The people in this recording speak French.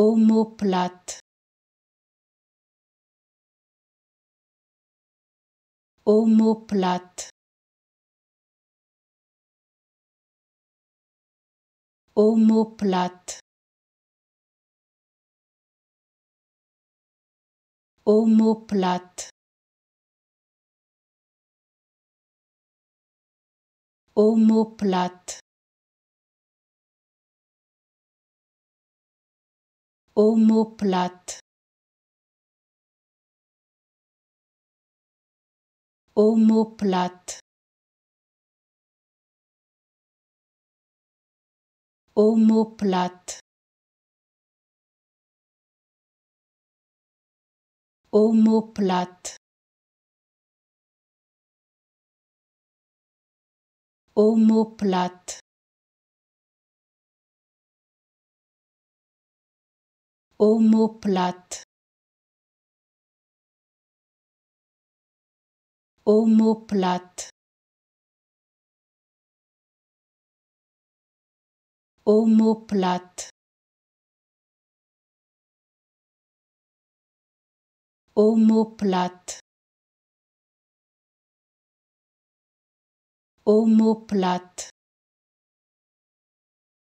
omoplate omoplate omoplate omoplate omoplate Omoplate. Omoplate. Omoplate. Omoplate. Omoplate. omoplate omoplate omoplate omoplate omoplate